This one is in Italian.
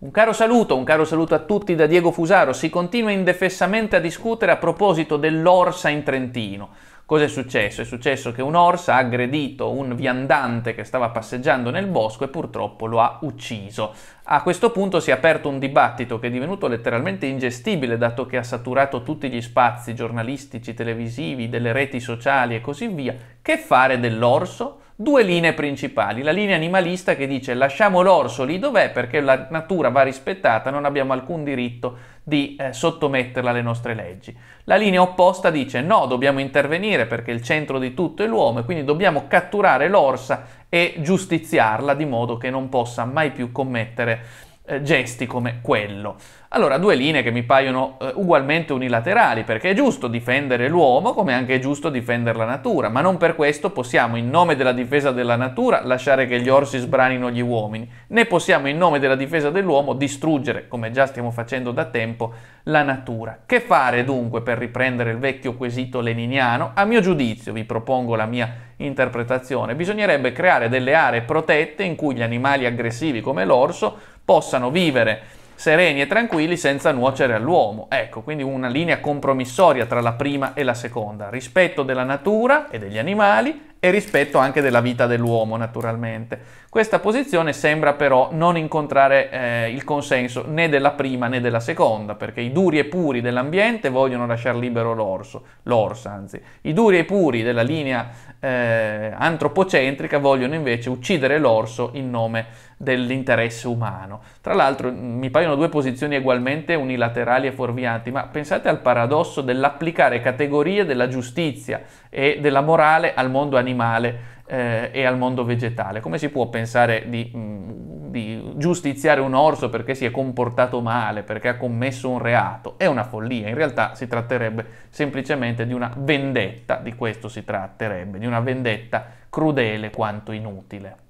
Un caro saluto, un caro saluto a tutti da Diego Fusaro. Si continua indefessamente a discutere a proposito dell'orsa in Trentino. Cos'è successo? È successo che un'orsa ha aggredito un viandante che stava passeggiando nel bosco e purtroppo lo ha ucciso. A questo punto si è aperto un dibattito che è divenuto letteralmente ingestibile dato che ha saturato tutti gli spazi giornalistici, televisivi, delle reti sociali e così via. Che fare dell'orso? due linee principali. La linea animalista che dice lasciamo l'orso lì dov'è perché la natura va rispettata, non abbiamo alcun diritto di eh, sottometterla alle nostre leggi. La linea opposta dice no, dobbiamo intervenire perché il centro di tutto è l'uomo e quindi dobbiamo catturare l'orsa e giustiziarla di modo che non possa mai più commettere eh, gesti come quello. Allora, due linee che mi paiono eh, ugualmente unilaterali, perché è giusto difendere l'uomo come anche è giusto difendere la natura, ma non per questo possiamo in nome della difesa della natura lasciare che gli orsi sbranino gli uomini, né possiamo in nome della difesa dell'uomo distruggere, come già stiamo facendo da tempo, la natura. Che fare dunque per riprendere il vecchio quesito leniniano? A mio giudizio, vi propongo la mia interpretazione. Bisognerebbe creare delle aree protette in cui gli animali aggressivi come l'orso possano vivere sereni e tranquilli senza nuocere all'uomo. Ecco, quindi una linea compromissoria tra la prima e la seconda, rispetto della natura e degli animali e rispetto anche della vita dell'uomo naturalmente. Questa posizione sembra però non incontrare eh, il consenso né della prima né della seconda, perché i duri e puri dell'ambiente vogliono lasciare libero l'orso, l'orsa anzi, i duri e puri della linea eh, antropocentrica vogliono invece uccidere l'orso in nome dell'interesse umano. Tra l'altro mm, mi paiono due posizioni ugualmente unilaterali e fuorvianti, ma pensate al paradosso dell'applicare categorie della giustizia e della morale al mondo animale animale eh, e al mondo vegetale. Come si può pensare di, mm, di, giustiziare un orso perché si è comportato male, perché ha commesso un reato? È una follia, in realtà si tratterebbe semplicemente di una vendetta, di questo si tratterebbe, di una vendetta crudele quanto inutile.